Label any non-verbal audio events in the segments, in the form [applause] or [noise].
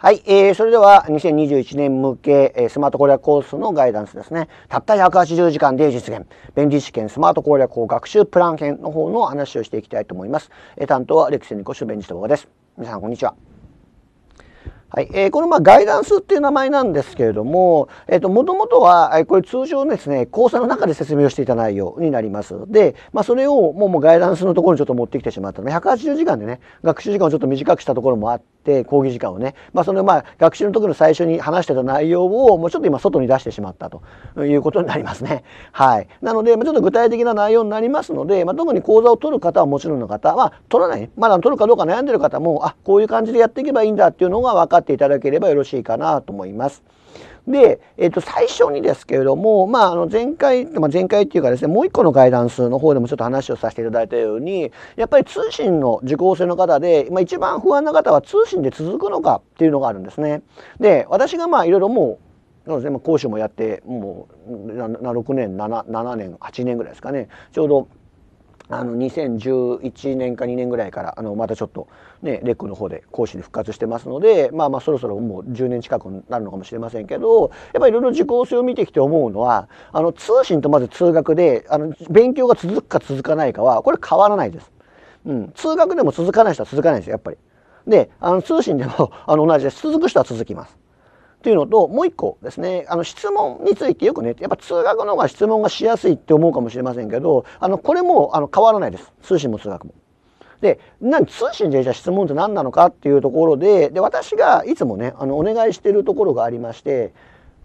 はい、えー、それでは2021年向け、えー、スマート攻略コースのガイダンスですね。たった180時間で実現。便利試験スマート攻略法学習プラン編の方の話をしていきたいと思います。えー、担当はレ史セニコ主弁事とです。皆さんこんにちは。はい、えー、このまあガイダンスっていう名前なんですけれども、えっ、ー、と、もともとは、えこれ通常ですね、講座の中で説明をしていた内容になります。で、まあ、それをもうもうガイダンスのところにちょっと持ってきてしまったの180時間でね、学習時間をちょっと短くしたところもあって、講義時間をね、まあ、そのまあ、学習の時の最初に話してた内容をもうちょっと今外に出してしまったということになりますね。はい。なので、まあ、ちょっと具体的な内容になりますので、まあ、特に講座を取る方はもちろんの方は、取らない、まだ取るかどうか悩んでる方も、あ、こういう感じでやっていけばいいんだっていうのが分かるかっていただければよろしいかなと思います。で、えっと、最初にですけれども、まあ、あの前回、まあ、前回っていうかですねもう一個のガイダンスの方でもちょっと話をさせていただいたようにやっぱり通信の受講生の方で、まあ、一番不安な方は通信で続くのかっていうのがあるんですね。で私がまあいろいろもうなので、まあ、講師もやってもう6年 7, 7年8年ぐらいですかねちょうどあの2011年か2年ぐらいからあのまたちょっとねレックの方で講師で復活してますのでまあまあそろそろもう10年近くになるのかもしれませんけどやっぱりいろいろ受講生を見てきて思うのはあの通信とまず通学であの勉強が続くか続かないかはこれ変わらないです。うん、通学でも続かない人は続かないですよやっぱり。であの通信でもあの同じです続く人は続きます。というのともう一個ですねあの質問についてよくねやっぱ通学の方が質問がしやすいって思うかもしれませんけどあのこれもあの変わらないです通信も通学も。で何通信でじゃあ質問って何なのかっていうところでで私がいつもねあのお願いしてるところがありまして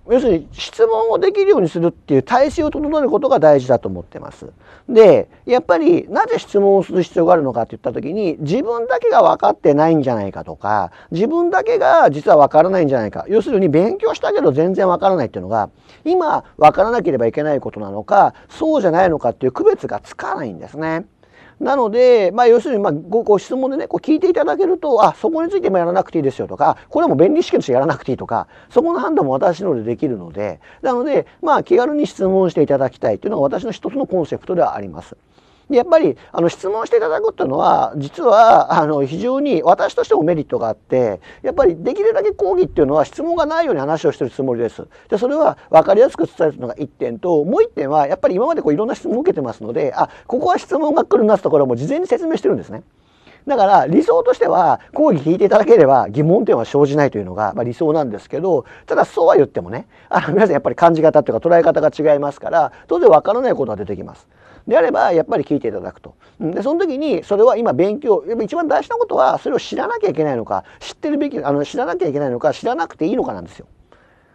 要するに質問をできるようにするっていう体制を整えることが大事だと思ってます。でやっぱりなぜ質問をする必要があるのかっていった時に自分だけが分かってないんじゃないかとか自分だけが実は分からないんじゃないか要するに勉強したけど全然分からないっていうのが今分からなければいけないことなのかそうじゃないのかっていう区別がつかないんですね。なので、まあ、要するにまごご質問でねこう聞いていただけるとあそこについてもやらなくていいですよとかこれはもう便利試験としてやらなくていいとかそこの判断も私のでできるのでなので、まあ、気軽に質問していただきたいというのが私の一つのコンセプトではあります。でやっぱりあの質問していただくっていうのは実はあの非常に私としてもメリットがあってやっぱりできるだけ講義っていうのは質問がないように話をしてるつもりです。でそれは分かりやすく伝えるのが1点ともう1点はやっぱり今までこういろんな質問を受けてますのであここは質問が来るなってところはもう事前に説明してるんですね。だから理想としては講義聞いていただければ疑問点は生じないというのが、ま理想なんですけどただそうは言ってもねあの皆さんやっぱり感じ方というか捉え方が違いますから当然わからないことは出てきます。であればやっぱり聞いていただくと。でその時にそれは今勉強やっぱ一番大事なことはそれを知らなきゃいけないのか知ってるべきあの知らなきゃいけないのか知らなくていいのかなんですよ。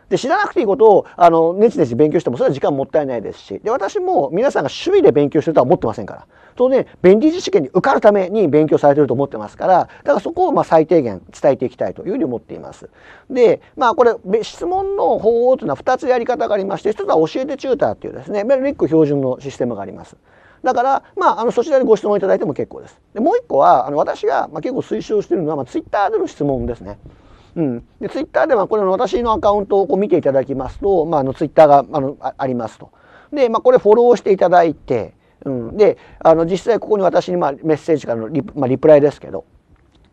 で知らなくていいことをあのねちねち勉強してもそれは時間もったいないですしで私も皆さんが趣味で勉強してるとは思ってませんから当然、ね、便利試験に受かるために勉強されてると思ってますからだからそこをま最低限伝えていきたいというふうに思っています。でまあこれ質問の方法というのは2つやり方がありまして1つは教えてチューターっていうですねメルリック標準のシステムがあります。だから、まあ、あのそちらにご質問いただいても結構です。でもう一個はあの私が、まあ、結構推奨しているのは、まあ、ツイッターでの質問ですね。うん、でツイッターではこれの私のアカウントをこう見ていただきますと、まあ、あのツイッターがあのありますと。で、まあ、これフォローしていただいて、うん、であの実際ここに私にまあメッセージからのリ,、まあ、リプライですけど。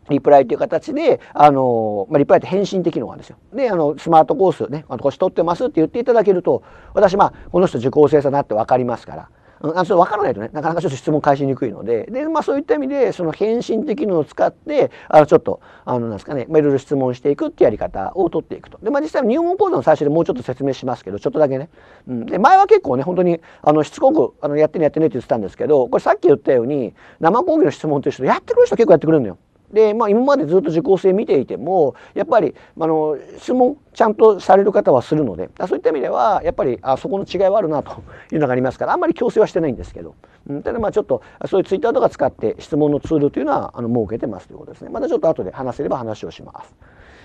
リプライという形で、あの、まあ、リプライって返信的のがあるんですよ。で、あの、スマートコースね、あの、腰取ってますって言っていただけると、私、まあ、この人受講生さなって分かりますから、うん、あそれ分からないとねなかなかちょっと質問返しにくいのでで、まあ、そういった意味でその返信的のを使ってあのちょっとあのなんですかね、まあ、いろいろ質問していくっていうやり方を取っていくとで、まあ、実際入門講座の最初でもうちょっと説明しますけどちょっとだけね、うん、で前は結構ね本当にあのしつこくあのやってねやってねって言ってたんですけどこれさっき言ったように生講義の質問という人やってくる人結構やってくるんだよ。で、まあ、今までずっと受講生見ていてもやっぱりあの質問ちゃんとされる方はするのでそういった意味ではやっぱりあそこの違いはあるなというのがありますからあんまり強制はしてないんですけど、うん、ただまあちょっとそういうツイッターとか使って質問のツールというのはあの設けてますということですねまたちょっと後で話せれば話をします。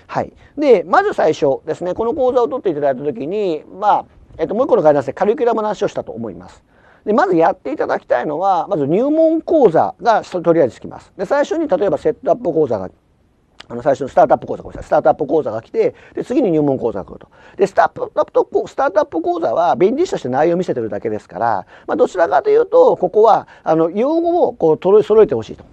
はい、でまず最初ですねこの講座を取っていただいた時に、まあえっと、もう一個のガイダンスでカリキュラムの話をしたと思います。でまずやっていただきたいのはまず入門講座がとりあえずつきます。で最初に例えばセットアップ講座があの最初のスタートアップ講座ごめんなさいスタートアップ講座が来てで次に入門講座が来るとでスタートアップスタートアップ講座は便利として内容を見せてるだけですから、まあ、どちらかというとここはあの用語をこう揃えてほしいと。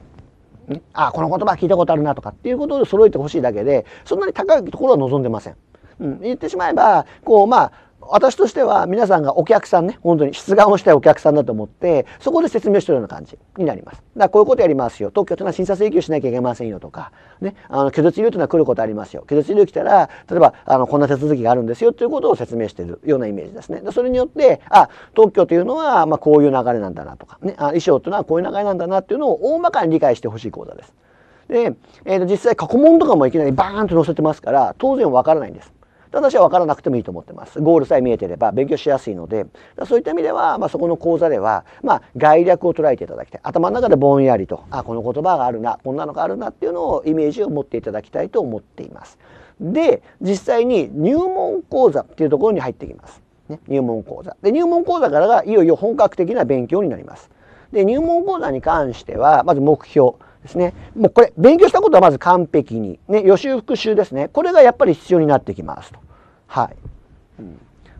あこの言葉聞いたことあるなとかっていうことで揃えてほしいだけでそんなに高いところは望んでません。うん、言ってしまえばこうまあ私としては皆さんがお客さんね、本当に出願をしたいお客さんだと思って、そこで説明してるような感じになります。だからこういうことやりますよ。特許というのは審査請求しなきゃいけませんよとか、ね、あの、拒絶医療というのは来ることありますよ。拒絶医療来たら、例えば、あの、こんな手続きがあるんですよということを説明しているようなイメージですね。それによって、あ、特許というのは、まあ、こういう流れなんだなとか、ね、あ衣装というのはこういう流れなんだなっていうのを大まかに理解してほしい講座です。で、えー、と実際過去問とかもいきなりバーンと載せてますから、当然わからないんです。私は分からなくてもいいと思ってます。ゴールさえ見えてれば勉強しやすいので、そういった意味では、まあ、そこの講座では、まあ、概略を捉えていただきたい。頭の中でぼんやりと、あ、この言葉があるな、こんなのがあるなっていうのをイメージを持っていただきたいと思っています。で、実際に入門講座っていうところに入ってきます。ね、入門講座。で、入門講座からがいよいよ本格的な勉強になります。で、入門講座に関しては、まず目標。ですね。もうこれ、勉強したことはまず完璧に。ね、予習復習ですね。これがやっぱり必要になってきますと。はい。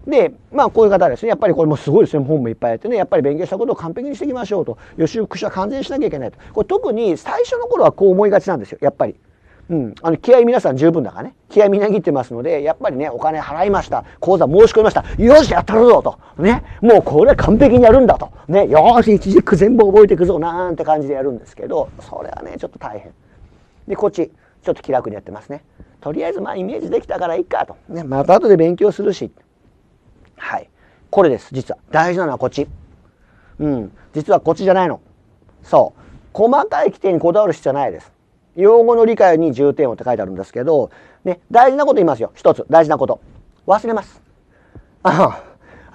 で、まあこういう方ですね、やっぱりこれもすごいですね、本もいっぱいやってね、やっぱり勉強したことを完璧にしていきましょうと、予習復習は完全にしなきゃいけないと。これ特に最初の頃はこう思いがちなんですよ、やっぱり。うん、あの気合皆さん十分だからね気合みなぎってますのでやっぱりねお金払いました口座申し込みましたよしやったるぞとねもうこれは完璧にやるんだとねよし一軸全部覚えていくぞなんて感じでやるんですけどそれはねちょっと大変でこっちちょっと気楽にやってますねとりあえずまあイメージできたからいいかと、ね、また後で勉強するしはいこれです実は大事なのはこっちうん実はこっちじゃないのそう細かい規定にこだわる必要はないです用語の理解に重点をって書いてあるんですけど、ね、大事なこと言いますよ。一つ、大事なこと。忘れます。あ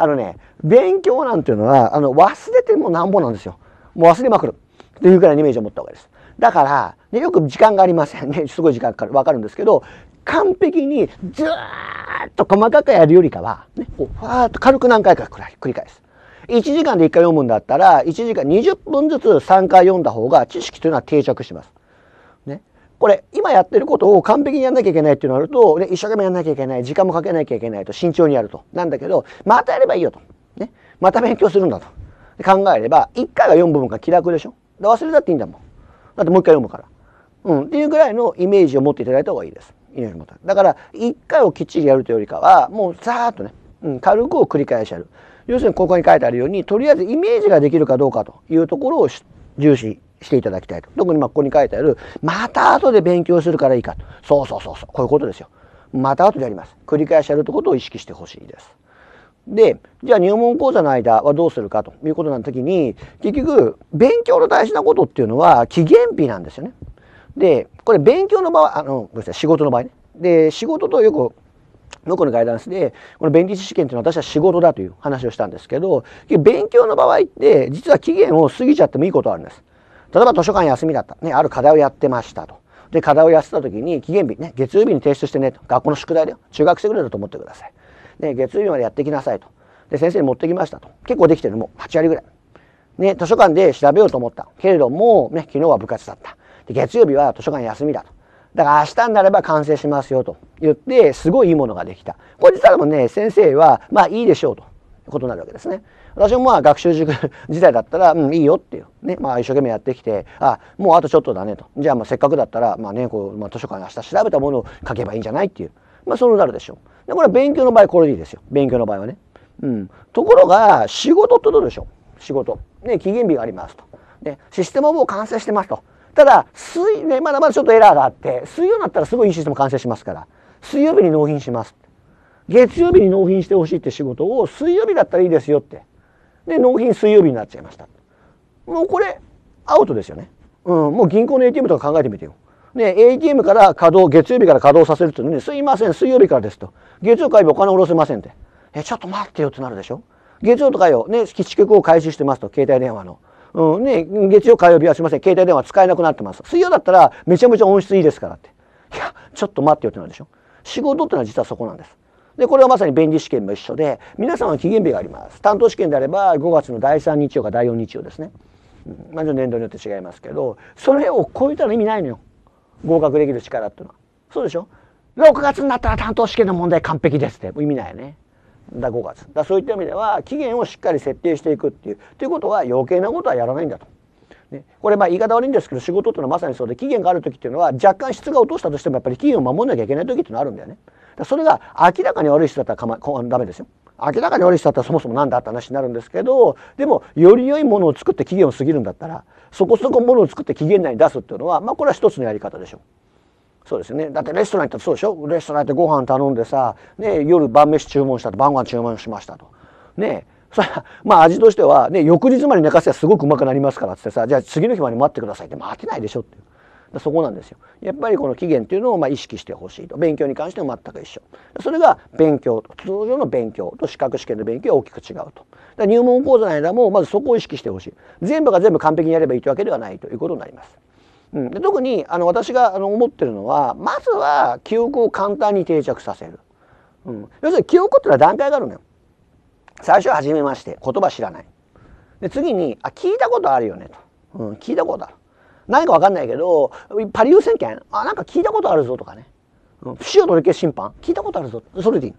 のね、勉強なんていうのは、あの、忘れてもなんぼなんですよ。もう忘れまくる。というくらいのイメージを持ったわけです。だから、ね、よく時間がありませんね。すごい時間かかる。わかるんですけど、完璧にずーっと細かくやるよりかは、ね、こう、ふわーっと軽く何回か繰り返す。1時間で1回読むんだったら、1時間20分ずつ3回読んだ方が知識というのは定着します。これ今やってることを完璧にやんなきゃいけないっていうのがあると、ね、一生懸命やんなきゃいけない時間もかけなきゃいけないと慎重にやるとなんだけどまたやればいいよと、ね、また勉強するんだと考えれば1回は読む分が気楽でしょ忘れたっていいんだもんだってもう1回読むから、うん、っていうぐらいのイメージを持っていただいた方がいいですだから1回をきっちりやるというよりかはもうさーっとね、うん、軽くを繰り返しやる要するにここに書いてあるようにとりあえずイメージができるかどうかというところを重視していただきたいと。特にまここに書いてある、また後で勉強するからいいかと。そうそうそうそう。こういうことですよ。また後でやります。繰り返しやるってことを意識してほしいです。で、じゃあ入門講座の間はどうするかということな時に、結局、勉強の大事なことっていうのは期限日なんですよね。で、これ勉強の場合、あの、ごめんなさい、仕事の場合ね。で、仕事とよく僕のガイダンスでこの弁理士試験というのは私は仕事だという話をしたんですけど勉強の場合って実は期限を過ぎちゃってもいいことあるんです。例えば図書館休みだった、ね、ある課題をやってましたと。で課題をやってた時に期限日ね月曜日に提出してねと学校の宿題だよ中学生ぐらいだと思ってください。ね、月曜日までやってきなさいと。で先生に持ってきましたと結構できてるもう8割ぐらい。ね、図書館で調べようと思ったけれども、ね、昨日は部活だったで月曜日は図書館休みだとだから明日になれば完成しますよと言ってすごいいいものができたこれ実はもね先生はまあいいでしょうとことになるわけですね。私もまあ学習塾自 [laughs] 体だったら、うん、いいよっていう、ね、まあ一生懸命やってきて、あ、もうあとちょっとだねと。じゃあまあせっかくだったら、まあね、こう、まあ図書館明日調べたものを書けばいいんじゃないっていう。まあそうなるでしょう。で、これは勉強の場合これでいいですよ。勉強の場合はね。うん。ところが、仕事ってどうでしょう仕事。ね、期限日がありますと。ね、システムはもう完成してますと。ただ、水、ね、まだまだちょっとエラーがあって、水曜になったらすごいいいシステム完成しますから、水曜日に納品します。月曜日に納品してほしいって仕事を水曜日だったらいいですよって。で、納品水曜日になっちゃいました。もうこれ、アウトですよね。うん、もう銀行の ATM とか考えてみてよ。ね、ATM から稼働、月曜日から稼働させるっていうのに、すいません、水曜日からですと。月曜火曜お金下ろせませんって。え、ちょっと待ってよってなるでしょ。月曜とか曜、ね、基地局を開始してますと、携帯電話の。うん、ね、月曜火曜日はすいません、携帯電話使えなくなってます。水曜だったらめちゃめちゃ音質いいですからって。いや、ちょっと待ってよってなるでしょ。仕事ってのは実はそこなんです。でこれはまさに便利試験も一緒で皆さんは期限日があります担当試験であれば5月の第3日曜か第4日曜ですね、うん、まず年度によって違いますけどその辺を超えたら意味ないのよ合格できる力っていうのはそうでしょ6月になったら担当試験の問題完璧ですって意味ないよねだ5月だそういった意味では期限をしっかり設定していくっていうということは余計なことはやらないんだと。ね、これまあ言い方悪いんですけど仕事っていうのはまさにそうで期限がある時っていうのは若干質が落としたとしてもやっぱり期限を守んなきゃいけない時っていうのはあるんだよね。それが明らかに悪い人だったらかまダメですよ。明らかに悪い人だったらそもそも何だって話になるんですけどでもより良いものを作って期限を過ぎるんだったらそこそこものを作って期限内に出すっていうのは、まあ、これは一つのやり方でしょう。そうですねだってレストラン行ったらそうでしょレストラン行ってご飯頼んでさ、ね、夜晩飯注文したと晩ご飯注文しましたと。ねそまあ味としては、ね、翌日まで寝かせばすごくうまくなりますからっつってさじゃあ次の日まで待ってくださいって待てないでしょっていう。そこなんですよやっぱりこの起源っていうのをま意識してほしいと勉強に関しても全く一緒それが勉強通常の勉強と資格試験の勉強は大きく違うと入門講座の間もまずそこを意識してほしい全部が全部完璧にやればいいというわけではないということになります。うん、で特にあの私があの思ってるのはまずは記憶を簡単に定着させる、うん、要するに記憶っていうのは段階があるのよ。最初は初めまして言葉知らないで次にあ聞いたことあるよねと、うん、聞いたことある何かわかんないけど、パリ優先権あ、なんか聞いたことあるぞとかね。不使用取消審判聞いたことあるぞ。それでいい。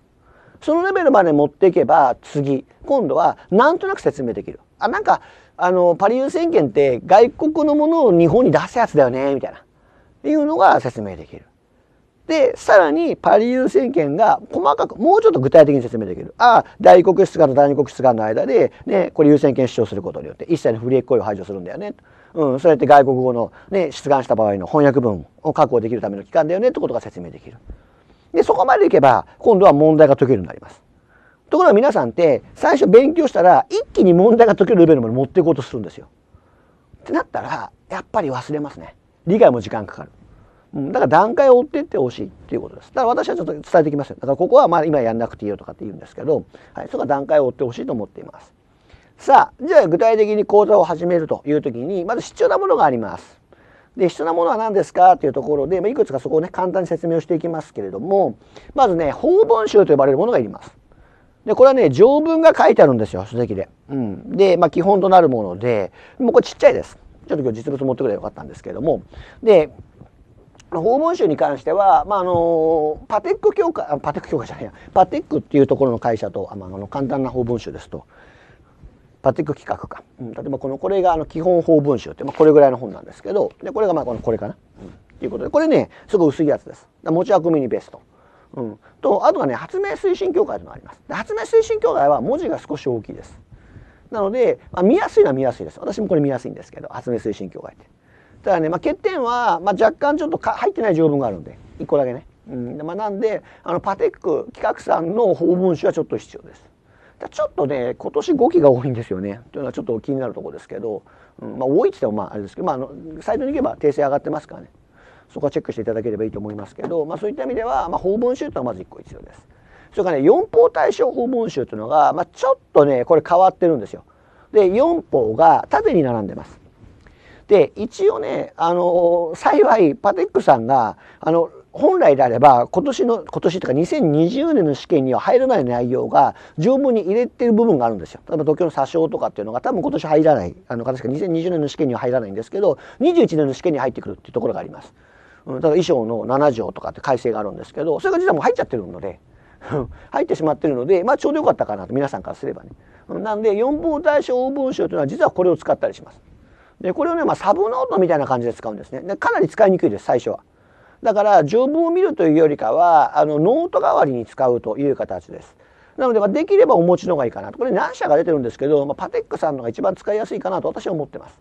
そのレベルまで持っていけば次、今度はなんとなく説明できる。あ、なんか、あの、パリ優先権って外国のものを日本に出すやつだよね、みたいな。いうのが説明できる。で、さらにパリ優先権が細かく、もうちょっと具体的に説明できる。ああ、大国室願と第二国出願の間で、ね、これ優先権主張することによって一切の不利益行為を排除するんだよね。うん、そうやって外国語の、ね、出願した場合の翻訳文を確保できるための期間だよねってことが説明できる。でそこまでいけば今度は問題が解けるようになります。ところが皆さんって最初勉強したら一気に問題が解けるレベルまで持っていこうとするんですよ。ってなったらやっぱり忘れますね。理解も時間かかる。うん、だから段階を追っていってほしいっていうことです。だから私はちょっと伝えてきますよ。だからここはまあ今やんなくていいよとかって言うんですけど、はい、そこは段階を追ってほしいと思っています。さあじゃあ具体的に講座を始めるという時にまず必要なものがあります。で必要なものは何ですかというところで、まあ、いくつかそこをね簡単に説明をしていきますけれどもまずね法文集と呼ばれるものがいります。でこれはね条文が書いてあるんですよ書籍で。うん、で、まあ、基本となるものでもうこれちっちゃいです。ちょっと今日実物持ってくればよかったんですけれども。で法文集に関しては、まあ、あのパテック協会パテック協会じゃないやパテックっていうところの会社とあの簡単な法文集ですとパティック企画か、うん、例えばこのこれがあの基本法文集って、まあ、これぐらいの本なんですけどでこれがまあこのこれかな、うん、っていうことでこれねすごい薄いやつです持ち運びにベスト、うん、とあとはね発明推進協会というのがありますで発明推進協会は文字が少し大きいですなので、まあ、見やすいのは見やすいです私もこれ見やすいんですけど発明推進協会ってただね、まあ、欠点は、まあ、若干ちょっとか入ってない条文があるんで1個だけね、うんまあ、なんであのパテック企画さんの法文集はちょっと必要ですちょっとね今年5期が多いんですよねというのはちょっと気になるところですけど、うん、まあ、多いって言ってもまああれですけど、まあ、あのサイトに行けば訂正上がってますからねそこはチェックしていただければいいと思いますけど、まあ、そういった意味では、まあ、法文集というのはまず1個必要です。それからね4法対象法文集というのが、まあ、ちょっとねこれ変わってるんですよ。で4法が縦に並んでます。で一応ねあの幸いパテックさんがあの本来であれば今年の今年というか2020年の試験には入らない内容が条文に入れてる部分があるんですよ。例えば東京の詐称とかっていうのが多分今年入らないあの形か2020年の試験には入らないんですけど21年の試験に入ってくるっていうところがあります。うん、だから衣装の7条とかって改正があるんですけどそれが実はもう入っちゃってるので [laughs] 入ってしまってるのでまあちょうどよかったかなと皆さんからすればね。なんで4分対象応文集というのは実はこれを使ったりします。でこれをね、まあ、サブノートみたいな感じで使うんですね。でかなり使いにくいです最初は。だから条文を見るというよりかはあのノート代わりに使うという形です。なので、まできればお持ちのがいいかなと。これ何社が出てるんですけど、まあ、パテックさんのが一番使いやすいかなと私は思ってます。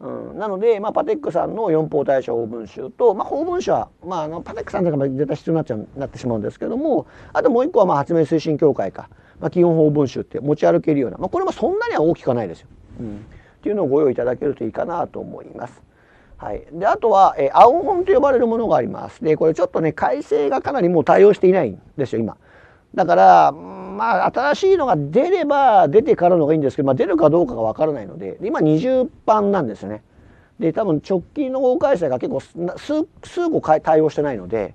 うん、なので、まあ、パテックさんの四方対象法文集と、まあ、法文書は、まあ、あのパテックさんとかも絶対必要になっちゃうなってしまうんですけどもあともう一個はまあ発明推進協会か、まあ、基本法文集って持ち歩けるような、まあ、これもそんなには大きくはないですよ、うん。っていうのをご用意いただけるといいかなと思います。はい、であとは、えー、青本と呼ばれるものがありますでこれちょっとね改正がかなりもう対応していないんですよ今だからまあ新しいのが出れば出てからのがいいんですけど、まあ、出るかどうかが分からないので今20版なんですよねで多分直近の法改正が結構数数個対応してないので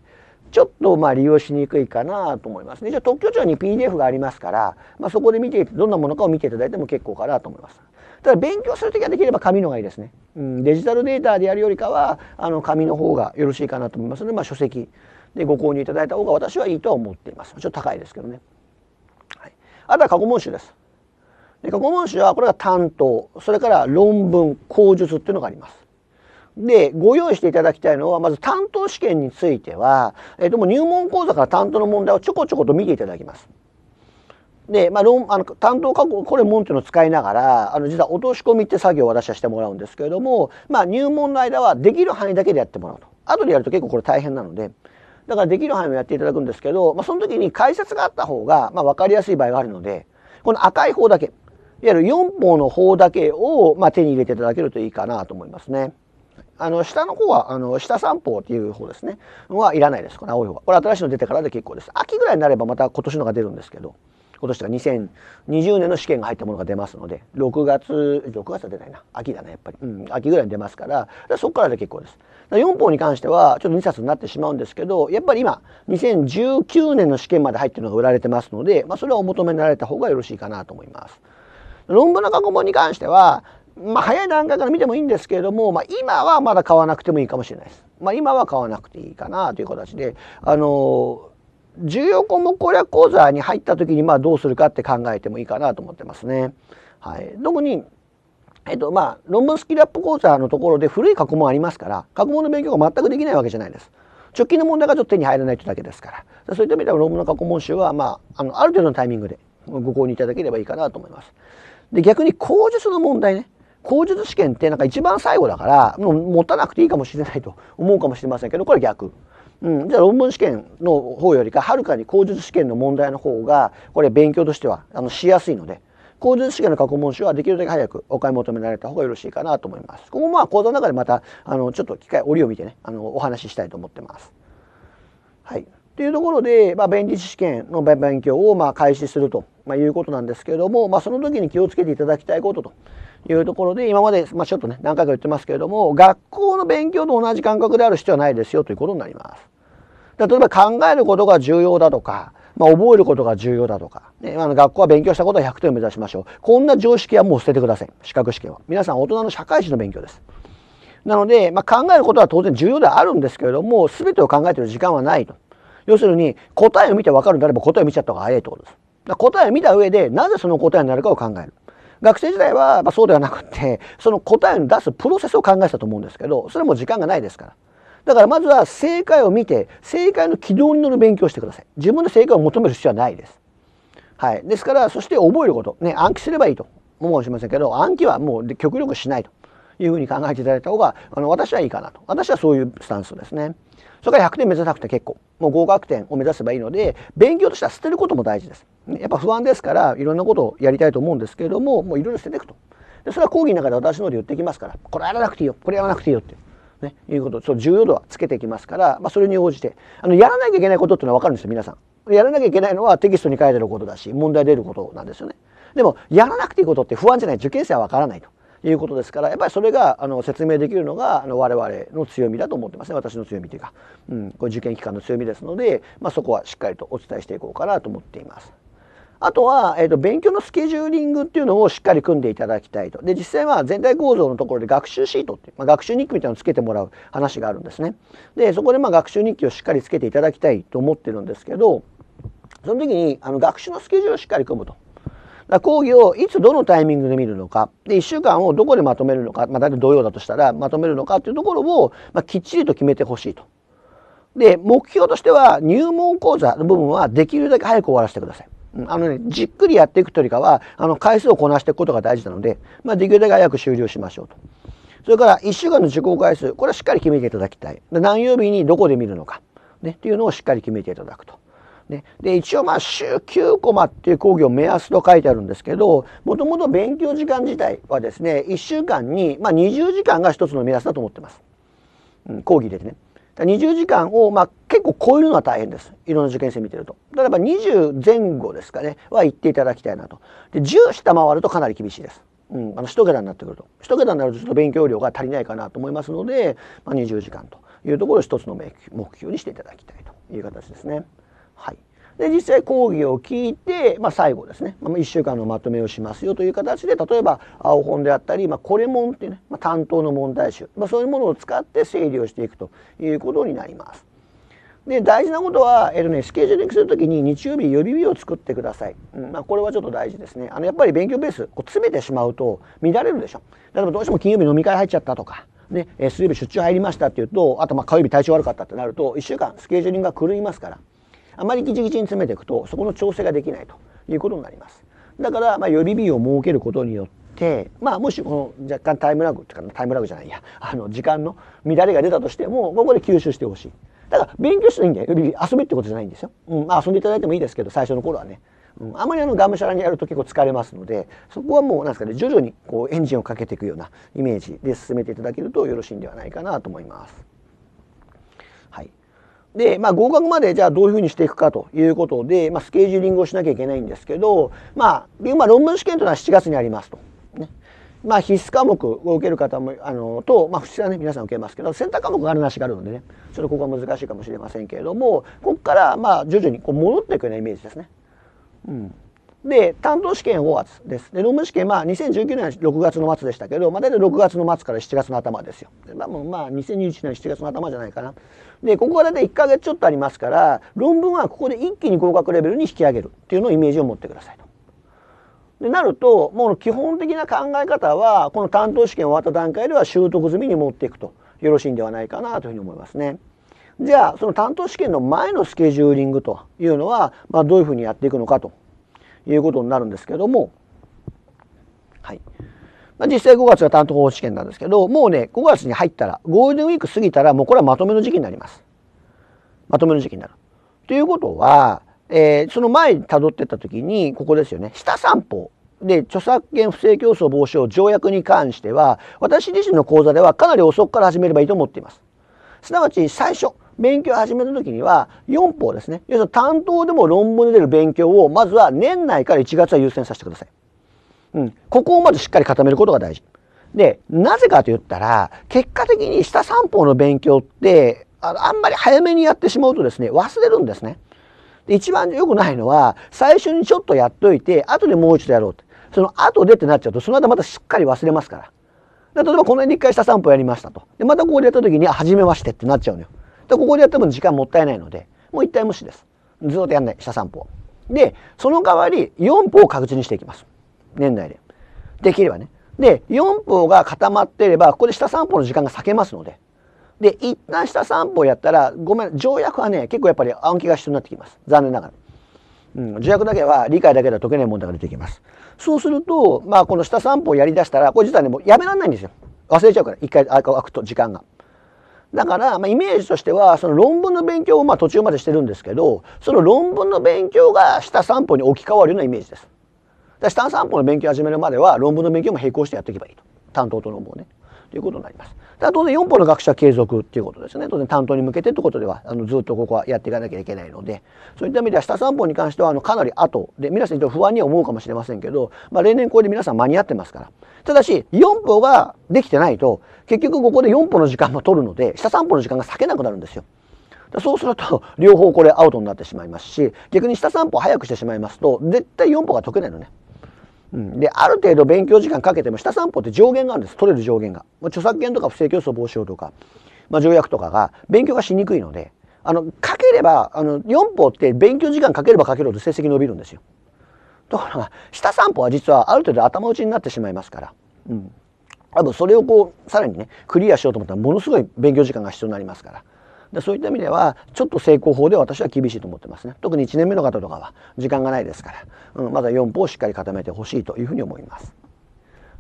ちょっとまあ利用しにくいかなと思いますねじゃあ特許庁に PDF がありますから、まあ、そこで見てどんなものかを見ていただいても結構かなと思いますただ勉強する時はできれば紙のがいいですね、うん、デジタルデータでやるよりかはあの紙の方がよろしいかなと思いますので、まあ、書籍でご購入いただいた方が私はいいとは思っていますちょっと高いですけどね、はい、あとは過去問集ですで過去問集はこれが担当それから論文口述っていうのがありますでご用意していただきたいのはまず担当試験については、えー、とも入門講座から担当の問題をちょこちょこと見ていただきます。で、まあ、あの担当過去これていうのを使いながらあの実は落とし込みって作業を私はしてもらうんですけれども、まあ、入門の間はできる範囲だけでやってもらうと後でやると結構これ大変なのでだからできる範囲をやっていただくんですけど、まあ、その時に解説があった方が、まあ、分かりやすい場合があるのでこの赤い方だけいわゆる4方の方だけを、まあ、手に入れていただけるといいかなと思いますね。あの下の方はあの下三方っていう方ですねはいらないですこの青い方はこれ新しいの出てからで結構です秋ぐらいになればまた今年のが出るんですけど今年とか2020年の試験が入ったものが出ますので6月6月は出ないな秋だねやっぱり、うん、秋ぐらいに出ますからそこからで結構です4本に関してはちょっと2冊になってしまうんですけどやっぱり今2019年の試験まで入ってるのが売られてますので、まあ、それはお求めになられた方がよろしいかなと思います論文の過去問に関してはまあ、早い段階から見てもいいんですけれども、まあ、今はまだ買わなくてもいいかもしれないです。まあ、今は買わなくていいかなという形で、あの重要項目攻略講座に入った時にまあどうするかって考えてもいいかなと思ってますね。はい、特にえっとまあ、論文スキルアップ講座のところで古い過去問ありますから過去問の勉強が全くできないわけじゃないです。直近の問題がちょっと手に入らないというだけですからそういった意味では論文の過去問集は、まあ、あのある程度のタイミングでご購入いただければいいかなと思います。で逆に口述の問題ね口述試験ってなんか一番最後だからもう持たなくていいかもしれないと思うかもしれませんけどこれ逆。うん、じゃあ論文試験の方よりかはるかに口述試験の問題の方がこれ勉強としてはあのしやすいので口述試験の過去問集はできるだけ早くお買い求められた方がよろしいかなと思います。ここもまあ講座の中でまたあのちょっと機会折を見てねあのお話ししたいと思ってます。はいというところで、まあ、弁理士試験の勉強をま開始すると、まいうことなんですけれども、まあ、その時に気をつけていただきたいことというところで今まで、まちょっとね何回か言ってますけれども学校の勉強と同じ感覚である必要はないですよということになります。例えば考えることが重要だとか、まあ、覚えることが重要だとか、ね、あの学校は勉強したことは100点を目指しましょうこんな常識はもう捨ててください資格試験は皆さん大人の社会人の勉強ですなので、まあ、考えることは当然重要ではあるんですけれども全てを考えてる時間はないと要するに答えを見て分かるんであれば答えを見ちゃった方が早いってことです。だ答えを見た上でなぜその答えになるかを考える。学生時代はまそうではなくて [laughs] その答えを出すプロセスを考えてたと思うんですけどそれも時間がないですから。だからまずは正解を見て正解の軌道に乗る勉強をしてください。自分で正解を求める必要はないです。はい、ですからそして覚えること、ね、暗記すればいいと思うかもしれませんけど暗記はもう極力しないというふうに考えていただいた方があの私はいいかなと私はそういうスタンスですね。それから100点目指さなくて結構。もう合格点を目指せばいいので、勉強としては捨てることも大事です。やっぱ不安ですから、いろんなことをやりたいと思うんですけれども、もういろいろ捨てていくと。で、それは講義の中で私の方で言ってきますから、これやらなくていいよ、これやらなくていいよって。ね、いうこと、その重要度はつけていきますから、まあ、それに応じて、あの、やらなきゃいけないことっていうのはわかるんですよ、皆さん。やらなきゃいけないのはテキストに書いてあることだし、問題出ることなんですよね。でも、やらなくていいことって不安じゃない、受験生はわからないと。いうことですからやっぱりそれがあの説明できるのがあの我々の強みだと思ってますね私の強みというか、うん、これ受験期間の強みですので、まあ、そこはしっかりとお伝えしていこうかなと思っています。あとは、えーと、勉強のスケジューリングっていうのをしっかり組んでいただきたいと。で実際は全体構造のところで学習シートってまあ、学習日記みたいなのをつけてもらう話があるんですね。でそこでまあ学習日記をしっかりつけていただきたいと思ってるんですけどその時にあの学習のスケジュールをしっかり組むと。だ講義をいつどのタイミングで見るのか、で、1週間をどこでまとめるのか、まあ、たい土曜だとしたら、まとめるのかっていうところを、まあ、きっちりと決めてほしいと。で、目標としては、入門講座の部分はできるだけ早く終わらせてください。あのね、じっくりやっていくというよりかは、あの、回数をこなしていくことが大事なので、まあ、できるだけ早く終了しましょうと。それから、1週間の受講回数、これはしっかり決めていただきたい。何曜日にどこで見るのか、ね、っていうのをしっかり決めていただくと。ね、で一応まあ週9コマっていう講義を目安と書いてあるんですけどもともと勉強時間自体はですね1週間に、まあ、20時間が一つの目安だと思ってます、うん、講義でね。20時間を、まあ、結構超えるのは大変です。いろんな受験生見てると。例えば20前後ですかね、は行っていただきたいなと。で、10下回るとかなり厳しいです。うん、あの一桁になってくると一桁になるとちょっと勉強量が足りないかなと思いますので、まあ、20時間というところを一つの目標にしていただきたいという形ですね。はい。で、実際講義を聞いて、まあ、最後ですね、まあ、1週間のまとめをしますよという形で、例えば、青本であったり、まあ、これもんっていうね、まあ、担当の問題集、まあ、そういうものを使って整理をしていくということになります。で大事なことは、えっとね、スケジューリングするときに日曜日予備日を作ってください、うんまあ、これはちょっと大事ですねあのやっぱり勉強ベースこう詰めてしまうと乱れるでしょ例えばどうしても金曜日飲み会入っちゃったとか、ね、水曜日出張入りましたっていうとあとまあ火曜日体調悪かったってなると1週間スケジューリングが狂いますからあまりギチギチに詰めていくとそこの調整ができないということになります。だから、まあ、予備日を設けることによって、まあ、もしこの若干タイムラグっていうかタイムラグじゃないやあの時間の乱れが出たとしてもここで吸収してほしい。だから勉強していいんだよ予備日遊びってことじゃないんですよ。うんまあ、遊んでいただいてもいいですけど最初の頃はね。うん、あまりあのがむしゃらにやると結構疲れますのでそこはもうなんですかね徐々にこうエンジンをかけていくようなイメージで進めていただけるとよろしいんではないかなと思います。で、まあ、合格までじゃあどういうふうにしていくかということで、まあ、スケジューリングをしなきゃいけないんですけど、まあ、まあ、論文試験というのは7月にありますと。ねまあ、必須科目を受ける方もあのと、まあ、普通はね皆さん受けますけど選択科目があるなしがあるのでねちょっとここは難しいかもしれませんけれどもここからまあ徐々にこう戻っていくようなイメージですね。うんで、担当試験5月です。で、論文試験、まあ、2019年は6月の末でしたけど、まあ、大体6月の末から7月の頭ですよ。まあ、もうまあ、2021年7月の頭じゃないかな。で、ここは大体1か月ちょっとありますから、論文はここで一気に合格レベルに引き上げるっていうのをイメージを持ってくださいと。で、なると、もう基本的な考え方は、この担当試験終わった段階では習得済みに持っていくとよろしいんではないかなというふうに思いますね。じゃあ、その担当試験の前のスケジューリングというのは、まあ、どういうふうにやっていくのかということになるんですけども、はい。まあ、実際5月が担当法試験なんですけど、もうね、5月に入ったら、ゴールデンウィーク過ぎたら、もうこれはまとめの時期になります。まとめの時期になる。ということは、えー、その前に辿ってった時に、ここですよね。下散歩で著作権不正競争防止法条約に関しては私自身の講座ではかなり遅くから始めればいいと思っています。すなわち最初勉強を始めた時には4法ですね要するに担当でも論文で出る勉強をまずは年内から1月は優先させてください。うん、ここをまずしっかり固めることが大事。でなぜかと言ったら結果的に下三法の勉強ってあんまり早めにやってしまうとですね忘れるんですね。で一番良くないのは最初にちょっとやっといて後でもう一度やろうってその後でってなっちゃうとその後またしっかり忘れますから。で例えばこの辺で一回下散歩やりましたと。でまたここでやった時に初めましてってなっちゃうのよ。で、ここでやっても時間もったいないので、もう一体無視です。ずっとやんない。下3歩。で、その代わり4歩を確実にしていきます。年内で。できればね。で、4歩が固まっていれば、ここで下3歩の時間が避けますので。で、一旦下3歩やったら、ごめん、条約はね、結構やっぱり暗記が必要になってきます。残念ながら。うん、条約だけは理解だけでは解けない問題が出てきます。そうすると、まあ、この下3歩をやりだしたら、これ実はね、もうやめられないんですよ。忘れちゃうから、一回開くと時間が。だから、まあ、イメージとしてはその論文の勉強をまあ途中までしてるんですけどその論文の勉強が下3歩に置き換わるようなイメージです。で下3歩の勉強を始めるまでは論文の勉強も並行してやっていけばいいと担当と論文をね。ということになります。だ当然4歩の学者継続っていうことですね。当然担当に向けてってことではあのずっとここはやっていかなきゃいけないのでそういった意味では下3歩に関してはあのかなり後で皆さん不安には思うかもしれませんけど、まあ、例年これで皆さん間に合ってますからただし4歩ができてないと結局ここで4歩の時間も取るので、下3歩の時間が避けなくなるんですよ。そうすると、[laughs] 両方これアウトになってしまいますし、逆に下3歩早くしてしまいますと、絶対4歩が解けないのね。うん、である程度勉強時間かけても下3歩って上限があるんです取れる上限が著作権とか不正競争防止法とか、まあ、条約とかが勉強がしにくいのであのかければあの4歩って勉強時間かければかけるほど成績伸びるんですよだから下3歩は実はある程度頭打ちになってしまいますから、うん、多分それをこうさらにねクリアしようと思ったらものすごい勉強時間が必要になりますからでそういった意味ではちょっと成功法では私は厳しいと思ってますね特に1年目の方とかは時間がないですから、うん、まだ4歩をしっかり固めてほしいというふうに思います。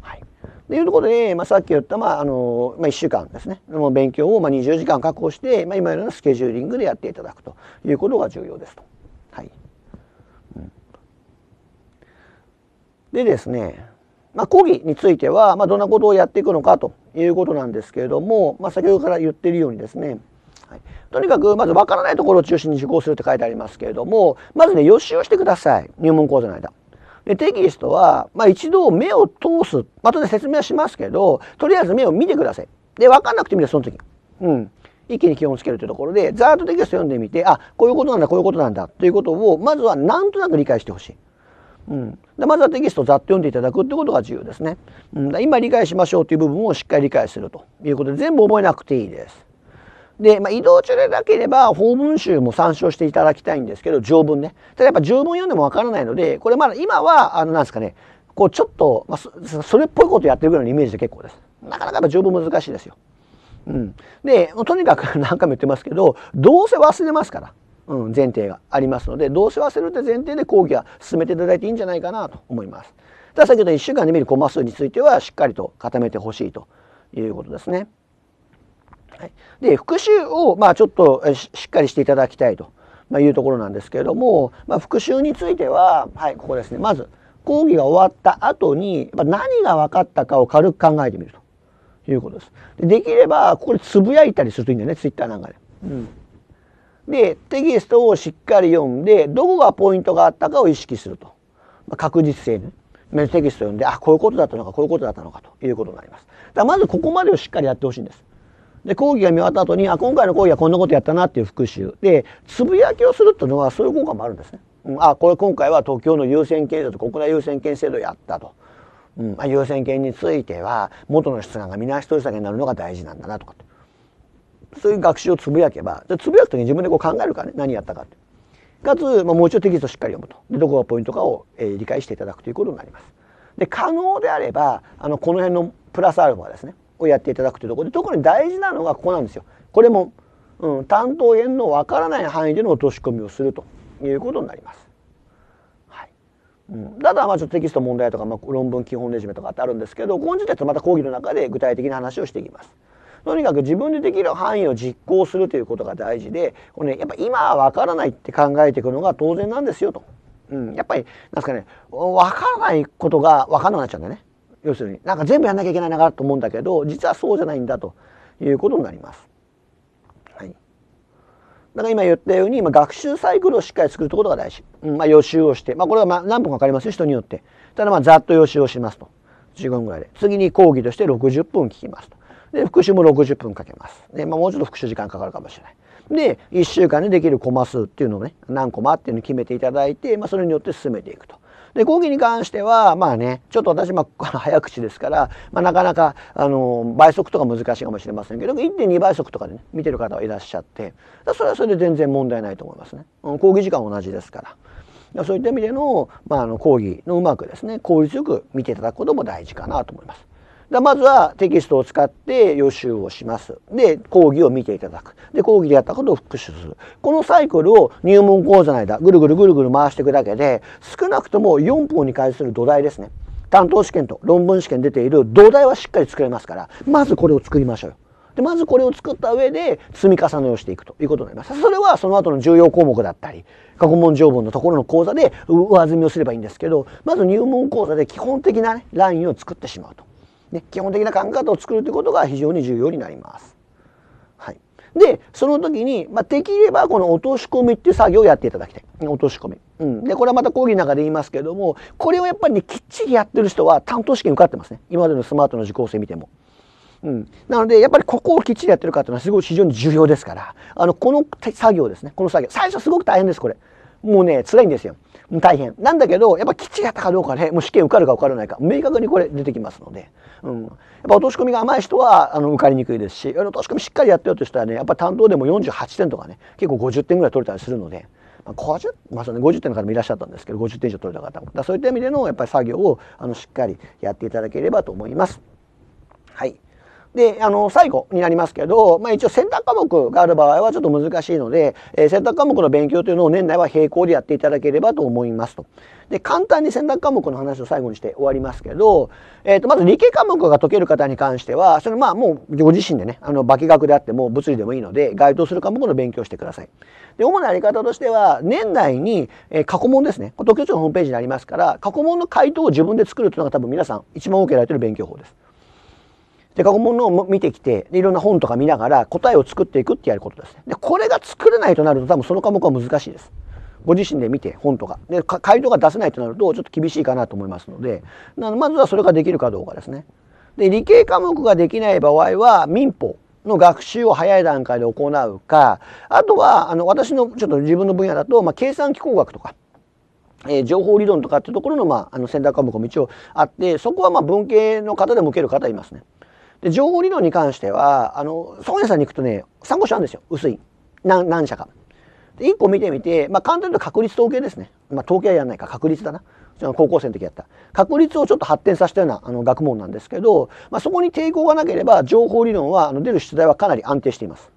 はい、ということで、まあ、さっき言った、まああのまあ、1週間ですねの勉強を、まあ、20時間確保して、まあ、今のようなスケジューリングでやっていただくということが重要ですと。はい、うん、でですねまあ、講義については、まあ、どんなことをやっていくのかということなんですけれども、まあ、先ほどから言ってるようにですね、はい、とにかくまず分からないところを中心に受講するって書いてありますけれどもまずね予習をしてください入門講座の間。でテキストは、まあ、一度目を通す後で説明はしますけどとりあえず目を見てください。で分かんなくてみてその時。うん一気に気温をつけるというところでざーっとテキスト読んでみてあこういうことなんだこういうことなんだということをまずはなんとなく理解してほしい。うん、でまずはテキストをざっと読んでいただくってことが重要ですね、うん、今理解しましょうという部分をしっかり理解するということで全部覚えなくていいですで、まあ、移動中でなければ法文集も参照していただきたいんですけど条文ねただやっぱ条文読んでもわからないのでこれまだ今はあのなんですかねこうちょっと、まあ、それっぽいことやってるぐらいのイメージで結構ですなかなかやっぱ条文難しいですようん、でとにかく [laughs] 何回も言ってますけどどうせ忘れますからうん、前提がありますのでどうせ忘れるって前提で講義は進めていただいていいんじゃないかなと思います。ただ先ほど1週間で見るコマ数についてはしっかりと固めてほしいということですね。はい、で復習をまあちょっとしっかりしていただきたいというところなんですけれども、まあ、復習については、はい、ここですねまず講義が終わった後に何が分かったかを軽く考えてみるということです。でできればここでつぶやいたりするといいんだよねツイッターなんかで。うんでテキストをしっかり読んでどこがポイントがあったかを意識すると、まあ、確実性ねテキスト読んであこういうことだったのかこういうことだったのかということになりますだまずここまでをしっかりやってほしいんですで講義が見終わった後にあ今回の講義はこんなことやったなっていう復習でつぶやきをするっていうのはそういう効果もあるんですね、うん、あこれ今回は東京の優先権制度と国内優先権制度やったと、うん、優先権については元の出願がみな一人下けになるのが大事なんだなとかってそういう学習をつぶやけばつぶやく時に自分でこう考えるからね何やったかって。かつ、まあ、もう一度テキストをしっかり読むとでどこがポイントかを、えー、理解していただくということになります。で可能であればあのこの辺のプラスアルファですねをやっていただくというところで特に大事なのがここなんですよ。これも、うん、担当編のわからない範囲での落とし込みをするということになります。うん、ただまあちょっとテキスト問題とか、まあ、論文基本レジュメとかってあるんですけどこの時点とまた講義の中で具体的な話をしていきます。とにかく自分でできる範囲を実行するということが大事でこれ、ね、やっぱ今は分からないって考えていくのが当然なんですよと、うん、やっぱりなんすかね分からないことが分かんなくなっちゃうんだよね要するになんか全部やんなきゃいけないなと思うんだけど実はそうじゃないんだということになります。はいだから今言ったように、まあ、学習サイクルをしっかり作るっことが大事。うん、まあ、予習をして、まあ、これはまあ何分かかりますよ、人によって。ただ、まあ、ざっと予習をしますと。15分ぐらいで。次に講義として60分聞きますと。で復習も60分かけます。でまあ、もうちょっと復習時間かかるかもしれない。で1週間でできるコマ数っていうのをね何コマっていうのを決めていただいて、まあ、それによって進めていくと。で講義に関してはまあねちょっと私、まあ、早口ですから、まあ、なかなかあの倍速とか難しいかもしれませんけど1.2倍速とかでね見てる方はいらっしゃってそれはそれで全然問題ないと思いますね。講義時間同じですから。そういった意味での,、まあ、あの講義のうまくですね効率よく見ていただくことも大事かなと思います。でまずはテキストを使って予習をします。で、講義を見ていただく。で、講義でやったことを復習する。このサイクルを入門講座の間、ぐるぐるぐるぐる回していくだけで、少なくとも4本に関する土台ですね。担当試験と論文試験出ている土台はしっかり作れますから、まずこれを作りましょうよ。でまずこれを作った上で積み重ねをしていくということになります。それはその後の重要項目だったり過去問条文のところの講座で上積みをすればいいんですけどまず入門講座で基本的な、ね、ラインを作ってしまうと。ね、基本的な考え方を作るということが非常に重要になります。はい、でその時に、まあ、できればこの落とし込みっていう作業をやっていただきたい落とし込み、うん、でこれはまた講義の中で言いますけどもこれをやっぱりねきっちりやってる人は担当試験受かってますね今までのスマートの受講生見ても。うん、なのでやっぱりここをきっちりやってるかっていうのはすごい非常に重要ですからあのこの作業ですねこの作業最初すごく大変ですこれもうね辛いんですよ大変なんだけどやっぱきっちりやったかどうかね、もう試験受かるか受からないか明確にこれ出てきますのでうん、やっぱ落とし込みが甘い人はあの受かりにくいですし落とし込みしっかりやってよという人はねやっぱ担当でも48点とかね結構50点ぐらい取れたりするので。まあ、50, まあその50点の方もいらっしゃったんですけど50点以上取れた方もだそういった意味でのやっぱり作業をあのしっかりやっていただければと思います。はいで、あの、最後になりますけど、まあ一応選択科目がある場合はちょっと難しいので、えー、選択科目の勉強というのを年内は並行でやっていただければと思いますと。で、簡単に選択科目の話を最後にして終わりますけど、えっ、ー、と、まず理系科目が解ける方に関しては、それまあもうご自身でね、あの、化学であっても物理でもいいので、該当する科目の勉強してください。で、主なやり方としては、年内に、えー、過去問ですね。東京庁のホームページにありますから、過去問の回答を自分で作るというのが多分皆さん一番多くやられてる勉強法です。で過去問のを見てきていろんな本とか見ながら答えを作っていくってやることですねでこれが作れないとなると多分その科目は難しいですご自身で見て本とかで回答が出せないとなるとちょっと厳しいかなと思いますのでなのまずはそれができるかどうかですねで理系科目ができない場合は民法の学習を早い段階で行うかあとはあの私のちょっと自分の分野だと、まあ、計算機工学とかえー、情報理論とかっていうところの,、まあ、あの選択科目も一応あってそこはまあ文系の方でも受ける方いますね。で、情報理論に関しては、あの、本屋さんに行くとね、参考書あるんですよ。薄い。何、何社か。で、1個見てみて、まあ、簡単にうと確率統計ですね。まあ、統計はやらないか、確率だな。高校生の時やった。確率をちょっと発展させたようなあの学問なんですけど、まあ、そこに抵抗がなければ、情報理論は、あの出る出題はかなり安定しています。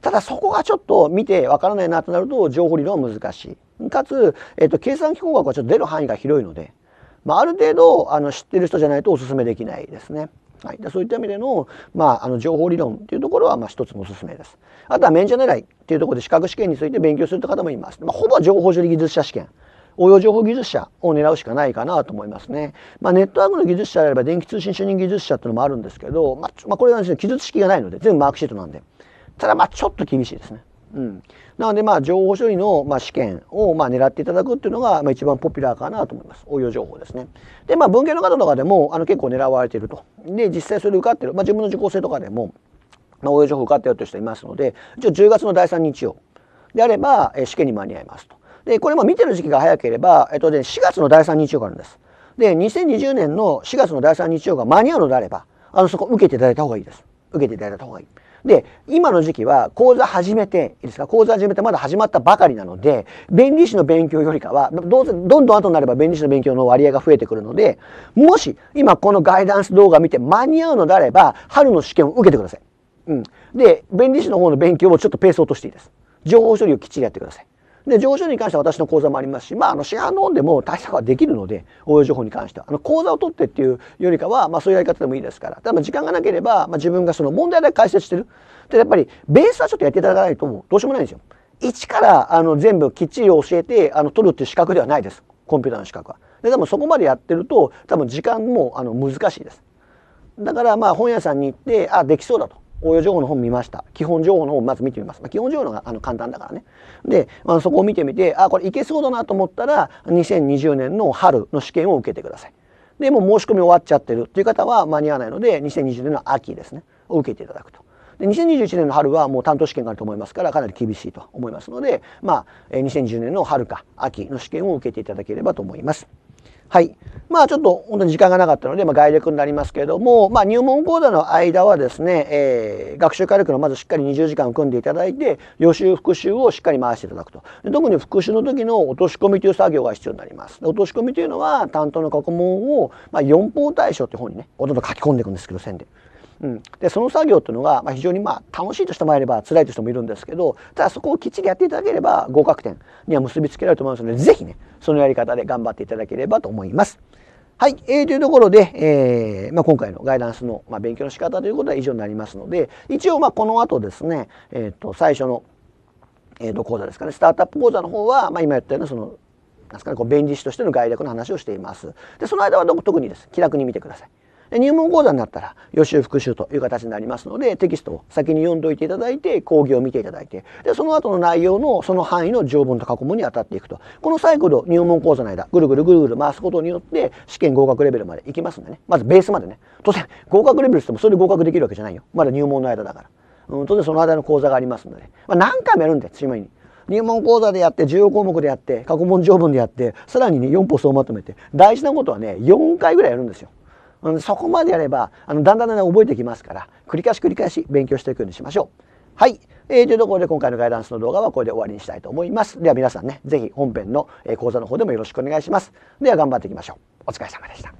ただそこがちょっと見てわからないなとなると情報理論は難しい。かつ、えっと、計算機工学はちょっと出る範囲が広いので、まあ、ある程度あの知ってる人じゃないとお勧めできないですね。はい、そういった意味での,、まあ、あの情報理論っていうところは、まあ、一つのおすすめです。あとは免者狙いっていうところで資格試験について勉強するって方もいます。まあ、ほぼ情報処理技術者試験。応用情報技術者を狙うしかないかなと思いますね。まあ、ネットワークの技術者であれば電気通信主任技術者っていうのもあるんですけど、まあ、まあ、これは、ね、記述式がないので全部マークシートなんで。ただまあちょっと厳しいですね。うん、なのでまあ情報処理のまあ試験をまあ狙っていただくっていうのがまあ一番ポピュラーかなと思います応用情報ですね。でまあ文系の方とかでもあの結構狙われていると。で実際それ受かってる、まあ、自分の受講生とかでも、まあ、応用情報受かったよという人いますので一応10月の第3日曜であれば、えー、試験に間に合いますと。でこれも見てる時期が早ければ、えっとね、4月の第3日曜があるんです。で2020年の4月の第3日曜が間に合うのであればあのそこ受けていただいた方がいいです。受けていただいた方がいい。で、今の時期は講座始めて、いいですか、講座始めてまだ始まったばかりなので、弁理士の勉強よりかは、どうせ、どんどん後になれば弁理士の勉強の割合が増えてくるので、もし、今このガイダンス動画見て間に合うのであれば、春の試験を受けてください。うん。で、弁理士の方の勉強をちょっとペースを落としていいです。情報処理をきっちりやってください。で、情報に関しては私の講座もありますし、まあ、あの市販の本でも対策はできるので、応用情報に関しては。あの講座を取ってっていうよりかは、まあ、そういうやり方でもいいですから。ただ、時間がなければ、まあ、自分がその問題だけ解説してる。で、やっぱり、ベースはちょっとやっていただかないと、どうしようもないんですよ。一からあの全部きっちり教えてあの取るっていう資格ではないです。コンピューターの資格は。で、多分そこまでやってると、多分時間もあの難しいです。だから、まあ、本屋さんに行って、あ、できそうだと。応用情報の本見ました。基本情報の本まず見てみます。まあ、基本情報のがあの簡単だからね。で、まあ、そこを見てみて、あ、これいけそうだなと思ったら、2020年の春の試験を受けてください。で、もう申し込み終わっちゃってるっていう方は間に合わないので、2020年の秋ですね、を受けていただくと。で2021年の春はもう担当試験があると思いますからかなり厳しいと思いますので、まあ、2020年の春か秋の試験を受けていただければと思います。はい。まあちょっと本当に時間がなかったので、まあ、概略になりますけれども、まあ、入門講座の間はですね、えー、学習火力のまずしっかり20時間組んでいただいて予習復習をしっかり回していただくと特に復習の時の落とし込みという作業が必要になります落とし込みというのは担当の過去問を、まあ、四方対象という本にねほとんど書き込んでいくんですけど線でうん、でその作業というのが、まあ、非常にまあ楽しいとしてもいれば辛いとしてもいるんですけどただそこをきっちりやっていただければ合格点には結びつけられると思いますので是非ねそのやり方で頑張っていただければと思います。はい、えー、というところで、えーまあ、今回のガイダンスの、まあ、勉強の仕方ということは以上になりますので一応まあこの後ですね、えー、と最初の、えー、と講座ですかねスタートアップ講座の方は、まあ、今言ったようなそのなんですかねこう弁理士としての概略の話をしています。でその間は特にです気楽に見てください。入門講座になったら予習復習という形になりますのでテキストを先に読んどいていただいて講義を見ていただいてでその後の内容のその範囲の条文と過去問に当たっていくとこのサイクルを入門講座の間ぐるぐるぐるぐる回すことによって試験合格レベルまでいきますんでねまずベースまでね当然合格レベルしてもそれで合格できるわけじゃないよまだ入門の間だから、うん、当然その間の講座がありますので、まあ、何回もやるんでちなみに。入門講座でやって重要項目でやって過去問条文でやってさらにね4歩総まとめて大事なことはね4回ぐらいやるんですよ。うん、そこまでやればあのだんだんだんだん覚えてきますから繰り返し繰り返し勉強していくようにしましょう。はい、えー、というところで今回のガイダンスの動画はこれで終わりにしたいと思います。では皆さんね、是非本編の講座の方でもよろしくお願いします。では頑張っていきましょう。お疲れ様でした。